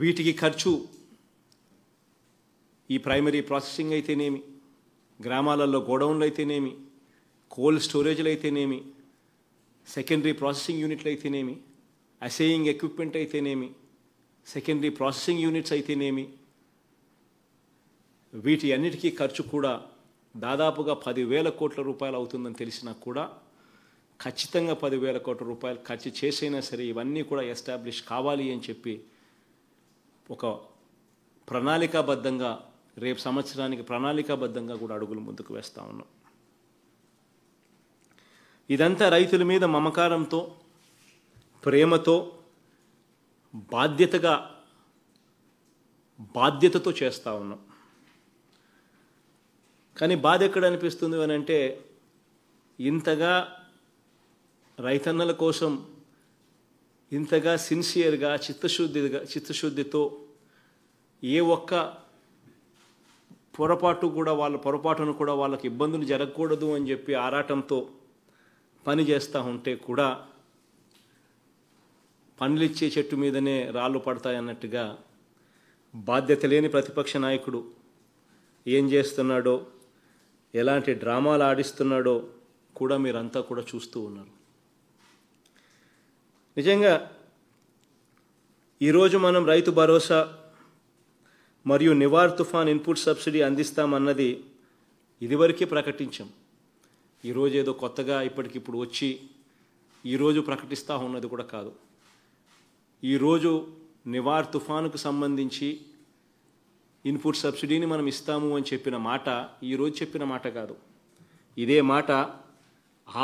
వీటికి ఖర్చు ఈ ప్రైమరీ ప్రాసెసింగ్ అయితేనేమి గ్రామాలలో గోడౌన్లు అయితేనేమి కోల్డ్ స్టోరేజ్లు అయితేనేమి సెకండరీ ప్రాసెసింగ్ యూనిట్లు అయితేనేమి అసేయింగ్ ఎక్విప్మెంట్ అయితేనేమి సెకండరీ ప్రాసెసింగ్ యూనిట్స్ అయితేనేమి వీటి అన్నిటికీ ఖర్చు కూడా దాదాపుగా పదివేల కోట్ల రూపాయలు అవుతుందని తెలిసినా కూడా ఖచ్చితంగా పదివేల కోట్ల రూపాయలు ఖర్చు చేసైనా సరే ఇవన్నీ కూడా ఎస్టాబ్లిష్ కావాలి అని చెప్పి ఒక ప్రణాళికాబద్ధంగా రేపు సంవత్సరానికి ప్రణాళికాబద్ధంగా కూడా అడుగులు ముందుకు వేస్తూ ఉన్నాం ఇదంతా రైతుల మీద మమకారంతో ప్రేమతో బాధ్యతగా బాధ్యతతో చేస్తూ ఉన్నాం కానీ బాధ ఎక్కడ అనిపిస్తుంది అని అంటే ఇంతగా రైతన్నల కోసం ఇంతగా సిన్సియర్గా చిత్తశుద్ధిగా చిత్తశుద్ధితో ఏ ఒక్క పొరపాటు కూడా వాళ్ళ పొరపాటును కూడా వాళ్ళకి ఇబ్బందులు జరగకూడదు అని చెప్పి ఆరాటంతో పని చేస్తూ ఉంటే కూడా ఇచ్చే చెట్టు మీదనే రాళ్ళు పడతాయన్నట్టుగా బాధ్యత లేని ప్రతిపక్ష నాయకుడు ఏం చేస్తున్నాడో ఎలాంటి డ్రామాలు ఆడిస్తున్నాడో కూడా మీరంతా కూడా చూస్తూ ఉన్నారు నిజంగా ఈరోజు మనం రైతు భరోసా మరియు నివార్ తుఫాన్ ఇన్పుట్ సబ్సిడీ అందిస్తామన్నది ఇదివరకే ప్రకటించాం ఈరోజు ఏదో కొత్తగా ఇప్పటికిప్పుడు వచ్చి ఈరోజు ప్రకటిస్తా ఉన్నది కూడా కాదు ఈరోజు నివార్ తుఫానుకు సంబంధించి ఇన్పుట్ సబ్సిడీని మనం ఇస్తాము అని చెప్పిన మాట ఈరోజు చెప్పిన మాట కాదు ఇదే మాట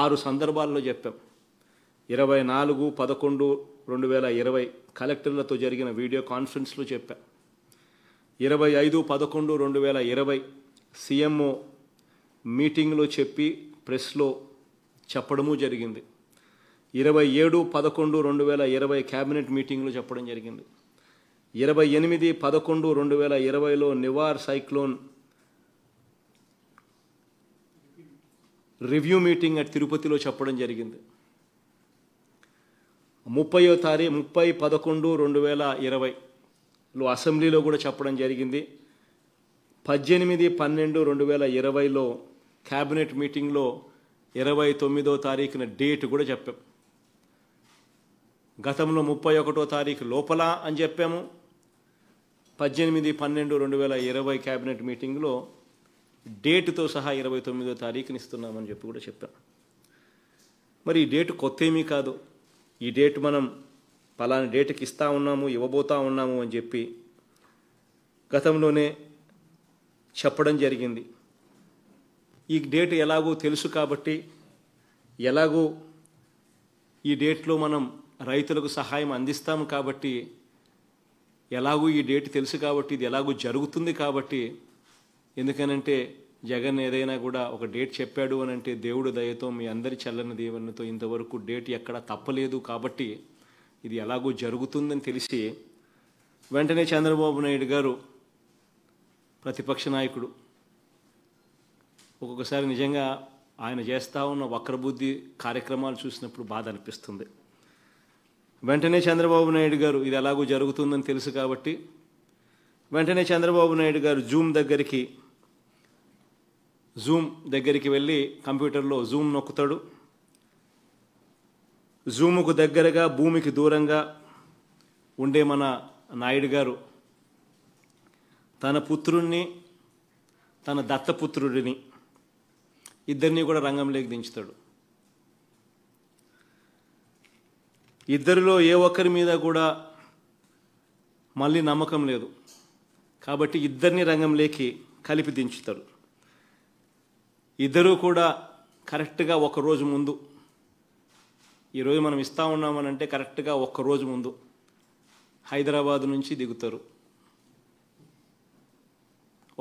ఆరు సందర్భాల్లో చెప్పాం ఇరవై నాలుగు పదకొండు రెండు వేల ఇరవై కలెక్టర్లతో జరిగిన వీడియో కాన్ఫరెన్స్లో చెప్పా ఇరవై ఐదు పదకొండు రెండు వేల ఇరవై సీఎంఓ మీటింగ్లో చెప్పి ప్రెస్లో చెప్పడము జరిగింది ఇరవై ఏడు పదకొండు రెండు వేల ఇరవై క్యాబినెట్ మీటింగ్లో చెప్పడం జరిగింది ఇరవై ఎనిమిది పదకొండు రెండు వేల ఇరవైలో Nivar cyclone review meeting at తిరుపతిలో చెప్పడం జరిగింది ముప్పయో తారీ ముప్పై పదకొండు రెండు వేల ఇరవైలో అసెంబ్లీలో కూడా చెప్పడం జరిగింది పద్దెనిమిది పన్నెండు రెండు వేల ఇరవైలో క్యాబినెట్ మీటింగ్లో ఇరవై తొమ్మిదో తారీఖున డేట్ కూడా చెప్పాం గతంలో ముప్పై ఒకటో తారీఖు లోపల అని చెప్పాము పద్దెనిమిది పన్నెండు రెండు వేల ఇరవై క్యాబినెట్ మీటింగ్లో డేటుతో సహా ఇరవై తొమ్మిదో తారీఖుని ఇస్తున్నామని చెప్పి కూడా చెప్పాం మరి ఈ డేటు కొత్త ఏమీ కాదు ఈ డేట్ మనం పలాని డేట్కి ఇస్తూ ఉన్నాము ఇవ్వబోతా ఉన్నాము అని చెప్పి గతంలోనే చెప్పడం జరిగింది ఈ డేట్ ఎలాగో తెలుసు కాబట్టి ఎలాగో ఈ డేట్లో మనం రైతులకు సహాయం అందిస్తాము కాబట్టి ఎలాగో ఈ డేట్ తెలుసు కాబట్టి ఇది ఎలాగో జరుగుతుంది కాబట్టి ఎందుకనంటే జగన్ ఏదైనా కూడా ఒక డేట్ చెప్పాడు అని అంటే దేవుడు దయతో మీ అందరి చల్లని దేవునితో ఇంతవరకు డేట్ ఎక్కడ తప్పలేదు కాబట్టి ఇది ఎలాగో జరుగుతుందని తెలిసి వెంటనే చంద్రబాబు నాయుడు గారు ప్రతిపక్ష నాయకుడు ఒక్కొక్కసారి నిజంగా ఆయన చేస్తూ ఉన్న వక్రబుద్ధి కార్యక్రమాలు చూసినప్పుడు బాధ అనిపిస్తుంది వెంటనే చంద్రబాబు నాయుడు గారు ఇది ఎలాగో జరుగుతుందని తెలుసు కాబట్టి వెంటనే చంద్రబాబు నాయుడు గారు జూమ్ దగ్గరికి జూమ్ దగ్గరికి వెళ్ళి కంప్యూటర్లో జూమ్ నొక్కుతాడు జూముకు దగ్గరగా భూమికి దూరంగా ఉండే మన నాయుడు గారు తన పుత్రుణ్ణి తన దత్తపుత్రుడిని ఇద్దరిని కూడా రంగంలోకి దించుతాడు ఇద్దరిలో ఏ ఒక్కరి మీద కూడా మళ్ళీ నమ్మకం లేదు కాబట్టి ఇద్దరిని రంగంలోకి కలిపి దించుతాడు ఇద్దరూ కూడా కరెక్ట్గా ఒక రోజు ముందు ఈరోజు మనం ఇస్తా ఉన్నామనంటే కరెక్ట్గా ఒక్క రోజు ముందు హైదరాబాద్ నుంచి దిగుతారు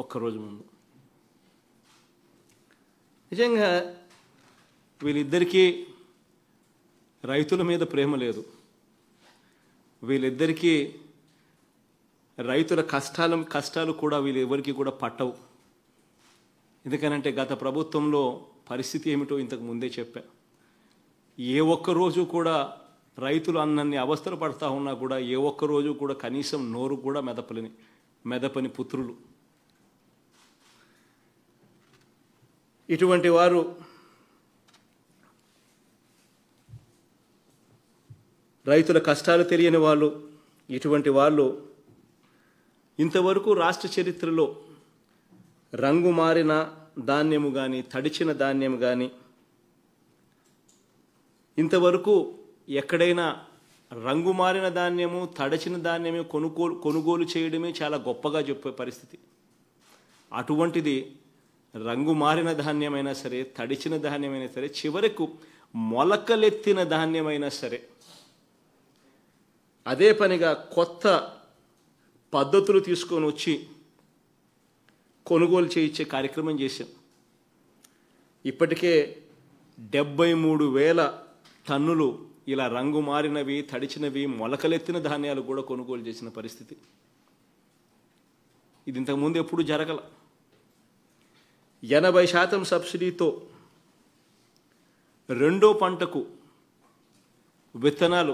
ఒక్కరోజు ముందు నిజంగా వీళ్ళిద్దరికీ రైతుల మీద ప్రేమ లేదు వీళ్ళిద్దరికీ రైతుల కష్టాలు కష్టాలు కూడా వీళ్ళెవరికి కూడా పట్టవు ఎందుకనంటే గత ప్రభుత్వంలో పరిస్థితి ఏమిటో ఇంతకు ముందే చెప్పా ఏ ఒక్కరోజు కూడా రైతులు అన్నన్ని అవస్థలు పడతా ఉన్నా కూడా ఏ ఒక్కరోజు కూడా కనీసం నోరు కూడా మెదపలేని మెదపని పుత్రులు ఇటువంటి వారు రైతుల కష్టాలు తెలియని వాళ్ళు ఇటువంటి వాళ్ళు ఇంతవరకు రాష్ట్ర చరిత్రలో రంగు మారిన ధాన్యము కానీ తడిచిన ధాన్యం కానీ ఇంతవరకు ఎక్కడైనా రంగు మారిన ధాన్యము తడచిన ధాన్యమే కొనుగోలు కొనుగోలు చేయడమే చాలా గొప్పగా చెప్పే పరిస్థితి అటువంటిది రంగు మారిన ధాన్యమైనా సరే తడిచిన ధాన్యమైనా సరే చివరకు మొలకలెత్తిన ధాన్యమైనా సరే అదే పనిగా కొత్త పద్ధతులు తీసుకొని వచ్చి కొనుగోలు చేయించే కార్యక్రమం చేశాం ఇప్పటికే డెబ్బై మూడు వేల టన్నులు ఇలా రంగు మారినవి తడిచినవి మొలకలెత్తిన ధాన్యాలు కూడా కొనుగోలు చేసిన పరిస్థితి ఇది ఇంతకుముందు ఎప్పుడు జరగల ఎనభై శాతం సబ్సిడీతో రెండో పంటకు విత్తనాలు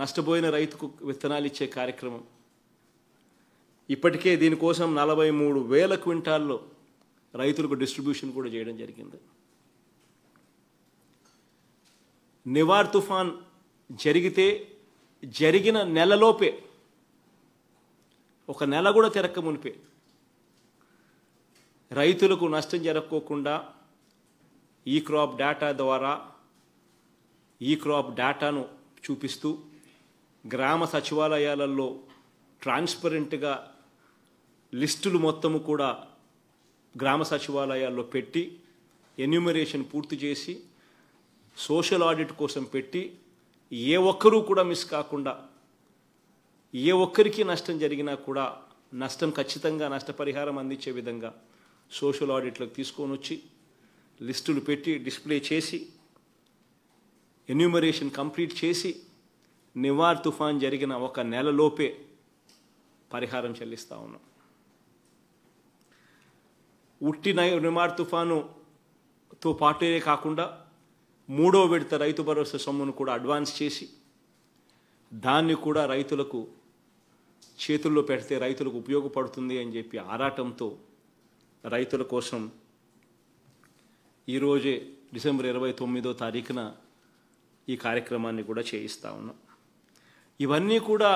నష్టపోయిన రైతుకు విత్తనాలు ఇచ్చే కార్యక్రమం ఇప్పటికే దీనికోసం నలభై మూడు వేల క్వింటాల్లో రైతులకు డిస్ట్రిబ్యూషన్ కూడా చేయడం జరిగింది నివార్ తుఫాన్ జరిగితే జరిగిన నెలలోపే ఒక నెల కూడా తిరక్క మునిపే రైతులకు నష్టం జరగకోకుండా ఈ క్రాప్ డేటా ద్వారా ఈ క్రాప్ డేటాను చూపిస్తూ గ్రామ సచివాలయాలలో ట్రాన్స్పరెంట్గా లిస్టులు మొత్తము కూడా గ్రామ సచివాలయాల్లో పెట్టి ఎన్యూమరేషన్ పూర్తి చేసి సోషల్ ఆడిట్ కోసం పెట్టి ఏ ఒక్కరూ కూడా మిస్ కాకుండా ఏ ఒక్కరికి నష్టం జరిగినా కూడా నష్టం ఖచ్చితంగా నష్టపరిహారం అందించే విధంగా సోషల్ ఆడిట్లకు తీసుకొని వచ్చి లిస్టులు పెట్టి డిస్ప్లే చేసి ఎన్యూమరేషన్ కంప్లీట్ చేసి నివార్ తుఫాన్ జరిగిన ఒక నెలలోపే పరిహారం చెల్లిస్తూ ఉన్నాం ఉట్టి నిమార్ తుఫానుతో పాటే కాకుండా మూడో విడత రైతు భరోసా సొమ్మును కూడా అడ్వాన్స్ చేసి దాన్ని కూడా రైతులకు చేతుల్లో పెడితే రైతులకు ఉపయోగపడుతుంది అని చెప్పి ఆరాటంతో రైతుల కోసం ఈరోజే డిసెంబర్ ఇరవై తొమ్మిదో తారీఖున ఈ కార్యక్రమాన్ని కూడా చేయిస్తూ ఉన్నాం ఇవన్నీ కూడా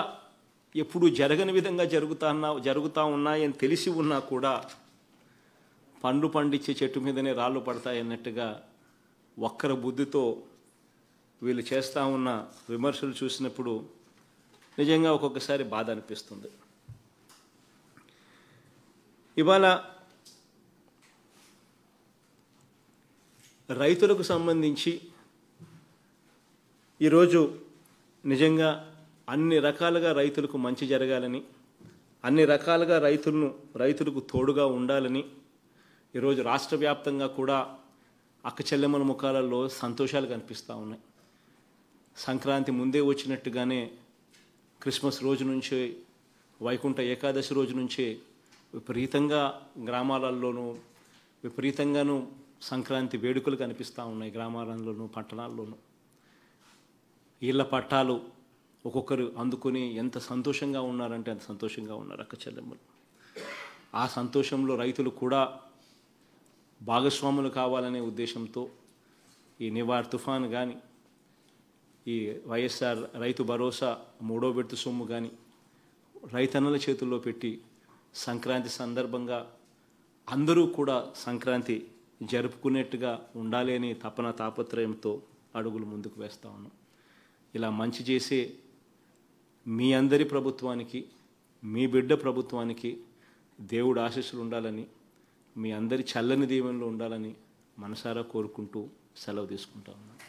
ఎప్పుడు జరగని విధంగా జరుగుతా జరుగుతూ ఉన్నాయని తెలిసి ఉన్నా కూడా పండ్లు పండించే చెట్టు మీదనే రాళ్ళు పడతాయి అన్నట్టుగా బుద్ధితో వీళ్ళు చేస్తూ ఉన్న విమర్శలు చూసినప్పుడు నిజంగా ఒక్కొక్కసారి బాధ అనిపిస్తుంది ఇవాళ రైతులకు సంబంధించి ఈరోజు నిజంగా అన్ని రకాలుగా రైతులకు మంచి జరగాలని అన్ని రకాలుగా రైతులను రైతులకు తోడుగా ఉండాలని ఈరోజు రాష్ట్ర వ్యాప్తంగా కూడా అక్కచెల్లెమ్మల ముఖాలలో సంతోషాలు కనిపిస్తూ ఉన్నాయి సంక్రాంతి ముందే వచ్చినట్టుగానే క్రిస్మస్ రోజు నుంచి వైకుంఠ ఏకాదశి రోజు నుంచే విపరీతంగా గ్రామాలలోనూ విపరీతంగానూ సంక్రాంతి వేడుకలు కనిపిస్తూ ఉన్నాయి గ్రామాలలోనూ పట్టణాల్లోనూ ఇళ్ళ పట్టాలు ఒక్కొక్కరు అందుకుని ఎంత సంతోషంగా ఉన్నారంటే అంత సంతోషంగా ఉన్నారు అక్క చెల్లెమ్మలు ఆ సంతోషంలో రైతులు కూడా భాగస్వాములు కావాలనే ఉద్దేశంతో ఈ నివార్ తుఫాన్ కానీ ఈ వైఎస్ఆర్ రైతు భరోసా మూడో విడత సొమ్ము కానీ రైతన్నల చేతుల్లో పెట్టి సంక్రాంతి సందర్భంగా అందరూ కూడా సంక్రాంతి జరుపుకునేట్టుగా ఉండాలి అనే తపన తాపత్రయంతో అడుగులు ముందుకు వేస్తా ఉన్నాం ఇలా మంచి చేసే మీ అందరి ప్రభుత్వానికి మీ బిడ్డ ప్రభుత్వానికి దేవుడు ఆశీస్సులు ఉండాలని మీ అందరి చల్లని దీవెనలో ఉండాలని మనసారా కోరుకుంటూ సెలవు తీసుకుంటా ఉన్నాను